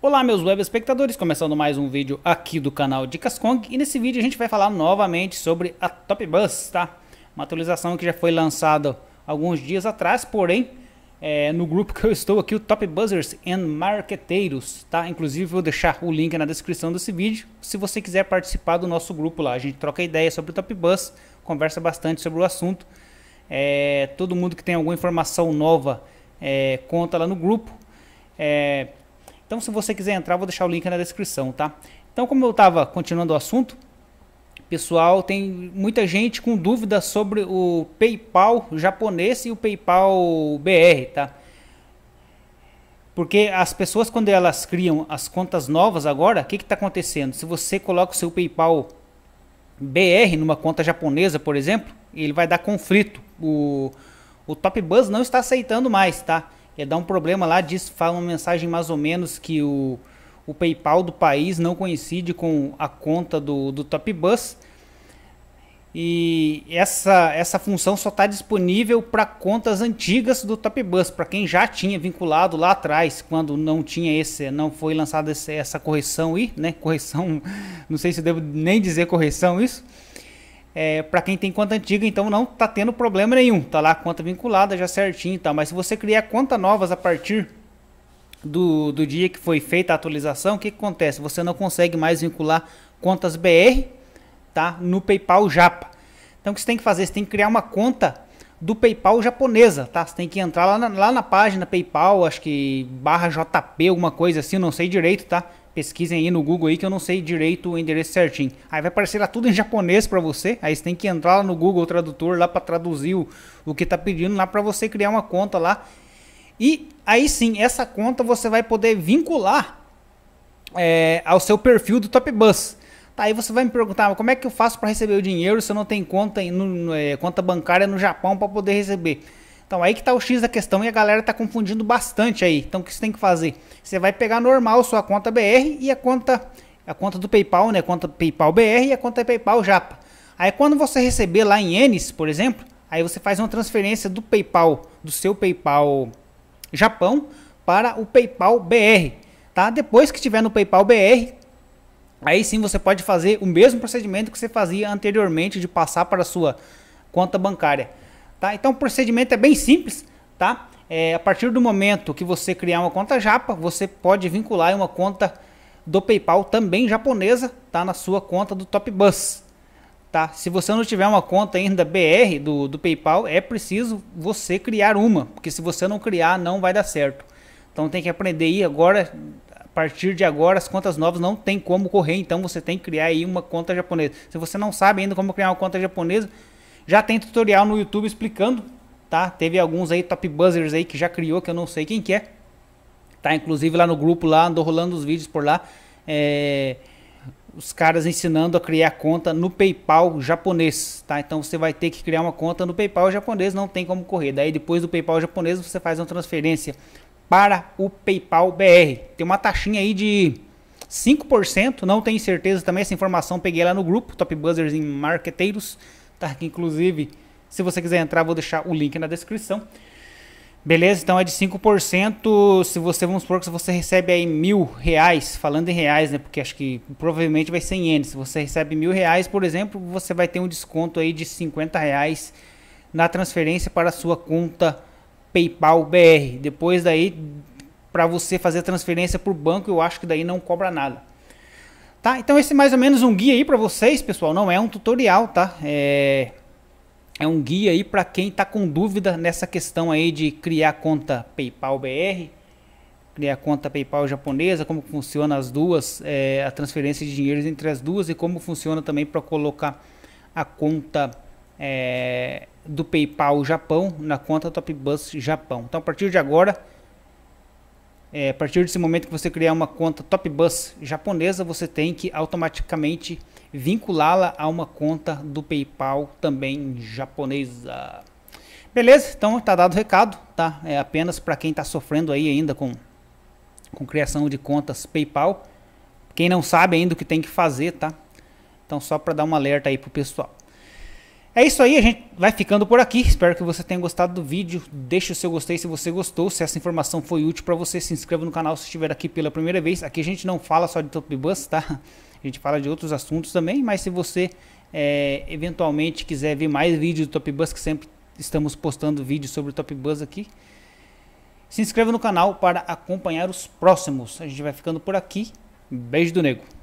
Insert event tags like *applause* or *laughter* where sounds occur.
Olá meus web espectadores, começando mais um vídeo aqui do canal Dicas Kong e nesse vídeo a gente vai falar novamente sobre a Top Bus, tá? Uma atualização que já foi lançada alguns dias atrás, porém é, no grupo que eu estou aqui, o Top Buzzers and Marqueteiros, tá? Inclusive vou deixar o link na descrição desse vídeo, se você quiser participar do nosso grupo lá. A gente troca ideia sobre o Top Bus, conversa bastante sobre o assunto. É, todo mundo que tem alguma informação nova é, conta lá no grupo. É, então, se você quiser entrar, vou deixar o link na descrição, tá? Então, como eu estava continuando o assunto, pessoal, tem muita gente com dúvidas sobre o PayPal japonês e o PayPal BR, tá? Porque as pessoas, quando elas criam as contas novas agora, o que está acontecendo? Se você coloca o seu PayPal BR numa conta japonesa, por exemplo, ele vai dar conflito. O, o Top Buzz não está aceitando mais, tá? é, dá um problema lá, diz, fala uma mensagem mais ou menos que o, o PayPal do país não coincide com a conta do, do Top Bus. E essa, essa função só está disponível para contas antigas do Top Bus, para quem já tinha vinculado lá atrás, quando não tinha esse, não foi lançada essa correção e, né, correção, *laughs* não sei se devo nem dizer correção isso é, para quem tem conta antiga, então não tá tendo problema nenhum. Tá lá a conta vinculada já certinho, tá? Mas se você criar conta novas a partir do, do dia que foi feita a atualização, o que, que acontece? Você não consegue mais vincular contas BR, tá? No PayPal Japa. Então o que você tem que fazer? Você tem que criar uma conta do PayPal japonesa, tá? Você tem que entrar lá na, lá na página PayPal, acho que barra JP, alguma coisa assim, não sei direito, tá? pesquisem aí no Google aí que eu não sei direito o endereço certinho. Aí vai aparecer lá tudo em japonês para você, aí você tem que entrar lá no Google Tradutor lá para traduzir o, o que tá pedindo lá para você criar uma conta lá. E aí sim, essa conta você vai poder vincular é, ao seu perfil do Top Bus. Tá, aí você vai me perguntar, ah, como é que eu faço para receber o dinheiro se eu não tenho conta, no, no, é, conta bancária no Japão para poder receber? Então aí que tá o X da questão e a galera tá confundindo bastante aí. Então o que você tem que fazer? Você vai pegar normal sua conta BR e a conta a conta do PayPal, né? conta PayPal BR e a conta PayPal Japa. Aí quando você receber lá em ienes, por exemplo, aí você faz uma transferência do PayPal, do seu PayPal Japão para o PayPal BR, tá? Depois que tiver no PayPal BR, aí sim você pode fazer o mesmo procedimento que você fazia anteriormente de passar para a sua conta bancária. Tá? Então o procedimento é bem simples, tá? É, a partir do momento que você criar uma conta japa, você pode vincular uma conta do PayPal também japonesa, tá? Na sua conta do TopBus, tá? Se você não tiver uma conta ainda BR do, do PayPal, é preciso você criar uma, porque se você não criar, não vai dar certo. Então tem que aprender aí agora, a partir de agora, as contas novas não tem como correr, então você tem que criar aí uma conta japonesa. Se você não sabe ainda como criar uma conta japonesa, já tem tutorial no YouTube explicando, tá? Teve alguns aí top buzzers aí que já criou, que eu não sei quem que é. Tá, inclusive lá no grupo lá, andou rolando os vídeos por lá. É, os caras ensinando a criar conta no PayPal japonês, tá? Então você vai ter que criar uma conta no PayPal japonês, não tem como correr. Daí depois do PayPal japonês você faz uma transferência para o PayPal BR. Tem uma taxinha aí de 5%, não tenho certeza também essa informação, peguei lá no grupo Top Buzzers em Marqueteiros tá? inclusive, se você quiser entrar, vou deixar o link na descrição. Beleza? Então é de 5%. Se você, vamos supor que você recebe aí mil reais, falando em reais, né? Porque acho que provavelmente vai ser em N. Se você recebe mil reais, por exemplo, você vai ter um desconto aí de 50 reais na transferência para a sua conta PayPal BR. Depois daí, para você fazer a transferência para o banco, eu acho que daí não cobra nada. Tá? Então esse é mais ou menos um guia aí para vocês, pessoal. Não é um tutorial, tá? É, é um guia aí para quem está com dúvida nessa questão aí de criar conta PayPal BR, criar conta PayPal japonesa, como funciona as duas, é, a transferência de dinheiro entre as duas e como funciona também para colocar a conta é, do PayPal Japão na conta TopBus Japão. Então a partir de agora é, a partir desse momento que você criar uma conta TopBus japonesa, você tem que automaticamente vinculá-la a uma conta do PayPal também japonesa. Beleza? Então tá dado o recado, tá? É apenas para quem está sofrendo aí ainda com, com criação de contas PayPal. Quem não sabe ainda o que tem que fazer, tá? Então só para dar um alerta aí pro pessoal. É isso aí, a gente vai ficando por aqui. Espero que você tenha gostado do vídeo. Deixe o seu gostei se você gostou. Se essa informação foi útil para você, se inscreva no canal se estiver aqui pela primeira vez. Aqui a gente não fala só de Top Bus, tá? A gente fala de outros assuntos também, mas se você é, eventualmente quiser ver mais vídeos do Top Bus, que sempre estamos postando vídeos sobre o Top Bus aqui, se inscreva no canal para acompanhar os próximos. A gente vai ficando por aqui. Beijo do Nego.